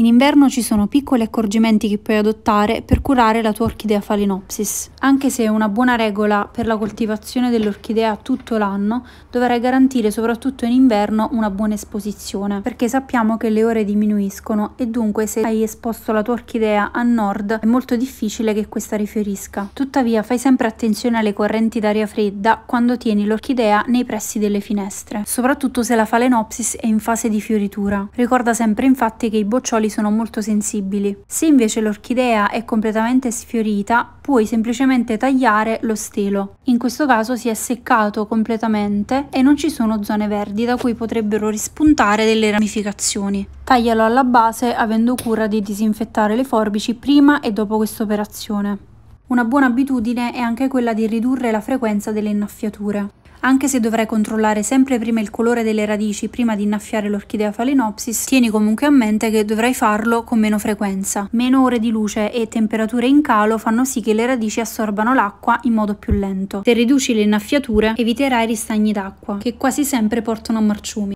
In inverno ci sono piccoli accorgimenti che puoi adottare per curare la tua orchidea Phalaenopsis, anche se è una buona regola per la coltivazione dell'orchidea tutto l'anno dovrai garantire soprattutto in inverno una buona esposizione, perché sappiamo che le ore diminuiscono e dunque se hai esposto la tua orchidea a nord è molto difficile che questa rifiorisca. Tuttavia fai sempre attenzione alle correnti d'aria fredda quando tieni l'orchidea nei pressi delle finestre, soprattutto se la Phalaenopsis è in fase di fioritura. Ricorda sempre infatti che i boccioli sono molto sensibili. Se invece l'orchidea è completamente sfiorita, puoi semplicemente tagliare lo stelo. In questo caso si è seccato completamente e non ci sono zone verdi da cui potrebbero rispuntare delle ramificazioni. Taglialo alla base avendo cura di disinfettare le forbici prima e dopo questa operazione. Una buona abitudine è anche quella di ridurre la frequenza delle innaffiature. Anche se dovrai controllare sempre prima il colore delle radici prima di innaffiare l'orchidea phalaenopsis, tieni comunque a mente che dovrai farlo con meno frequenza. Meno ore di luce e temperature in calo fanno sì che le radici assorbano l'acqua in modo più lento. Se riduci le innaffiature eviterai ristagni d'acqua, che quasi sempre portano a marciumi.